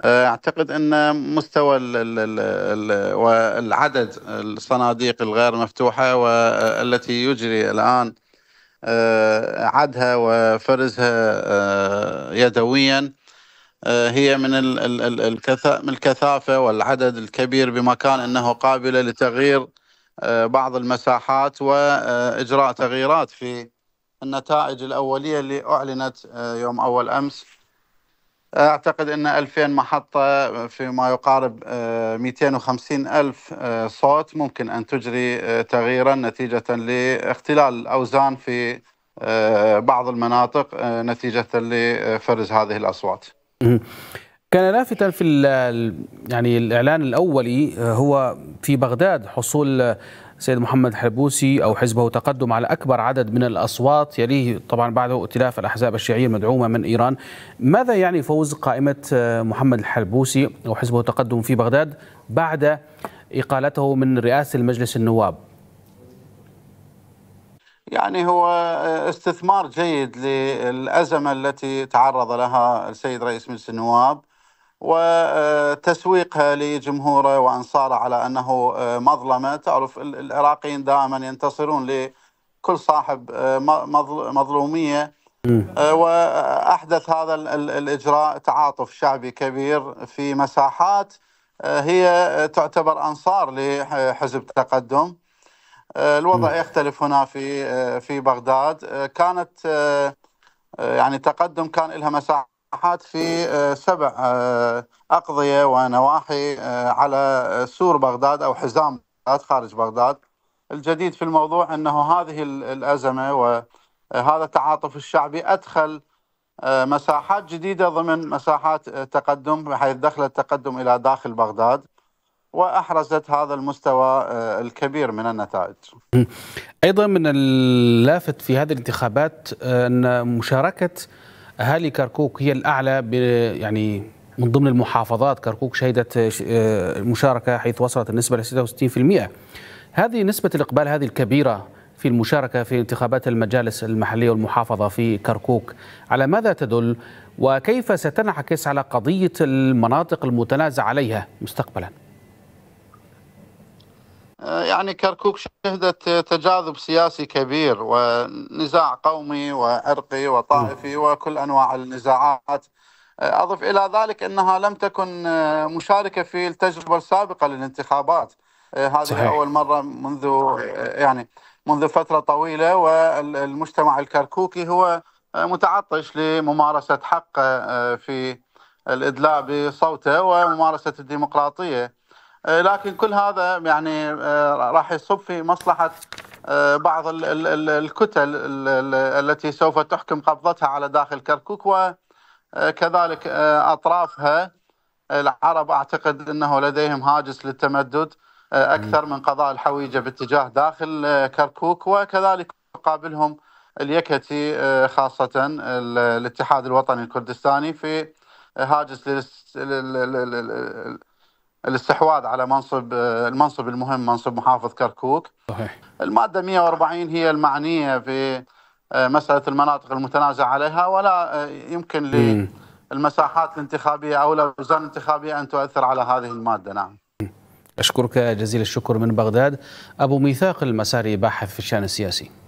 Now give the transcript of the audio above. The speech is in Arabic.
آه، اعتقد ان مستوى والعدد الصناديق الغير مفتوحه والتي يجري الان آه، عدها وفرزها آه، يدويا هي من الكثافه والعدد الكبير بمكان انه قابله لتغيير بعض المساحات واجراء تغييرات في النتائج الاوليه اللي اعلنت يوم اول امس اعتقد ان 2000 محطه فيما يقارب 250 آه، الف آه، صوت ممكن ان تجري آه، تغييرا نتيجه لاختلال الاوزان في بعض المناطق نتيجه لفرز هذه الاصوات. كان لافتا في يعني الاعلان الاولي هو في بغداد حصول سيد محمد حربوسي أو حزبه تقدم على أكبر عدد من الأصوات يليه طبعا بعده ائتلاف الأحزاب الشيعية المدعومة من إيران ماذا يعني فوز قائمة محمد الحربوسي أو حزبه تقدم في بغداد بعد إقالته من رئاسة المجلس النواب يعني هو استثمار جيد للأزمة التي تعرض لها السيد رئيس مجلس النواب وتسويقها لجمهوره وانصاره على انه آه، مظلمه، تعرف العراقيين دائما ينتصرون لكل صاحب آه، مظلوميه آه، واحدث هذا الاجراء تعاطف شعبي كبير في مساحات هي تعتبر انصار لحزب تقدم. الوضع يختلف هنا في في بغداد، كانت يعني تقدم كان لها مساحه لقاحات في آه، سبع آه، اقضيه ونواحي آه، على سور بغداد او حزام بغداد خارج بغداد. الجديد في الموضوع انه هذه الازمه وهذا التعاطف الشعبي ادخل مساحات جديده ضمن مساحات تقدم بحيث دخل التقدم الى داخل بغداد. واحرزت هذا المستوى الكبير من النتائج. ايضا من اللافت في هذه الانتخابات ان مشاركه اهالي كركوك هي الأعلى يعني من ضمن المحافظات كركوك شهدت آه، المشاركة حيث وصلت النسبة إلى 66% هذه نسبة الإقبال هذه الكبيرة في المشاركة في انتخابات المجالس المحلية والمحافظة في كركوك على ماذا تدل وكيف ستنعكس على قضية المناطق المتنازع عليها مستقبلاً؟ يعني كركوك شهدت تجاذب سياسي كبير ونزاع قومي وعرقي وطائفي وكل انواع النزاعات اضف الى ذلك انها لم تكن مشاركه في التجربه السابقه للانتخابات هذه صحيح. اول مره منذ يعني منذ فتره طويله والمجتمع الكركوكي هو متعطش لممارسه حقه في الادلاء بصوته وممارسه الديمقراطيه آه، لكن كل هذا يعني آه، راح يصب في مصلحه آه، بعض الكتل التي سوف تحكم قبضتها على داخل كركوك وكذلك اطرافها العرب اعتقد انه لديهم هاجس للتمدد اكثر من قضاء الحويجه باتجاه داخل كركوك وكذلك يقابلهم اليكتي خاصه الاتحاد الوطني الكردستاني في هاجس الاستحواذ على منصب المنصب المهم منصب محافظ كركوك صحيح المادة 140 هي المعنية في آه، مسألة المناطق المتنازع عليها ولا آه، يمكن للمساحات الانتخابية أو الأوزان الانتخابية أن تؤثر على هذه المادة نعم أشكرك جزيل الشكر من بغداد أبو ميثاق المساري باحث في الشأن السياسي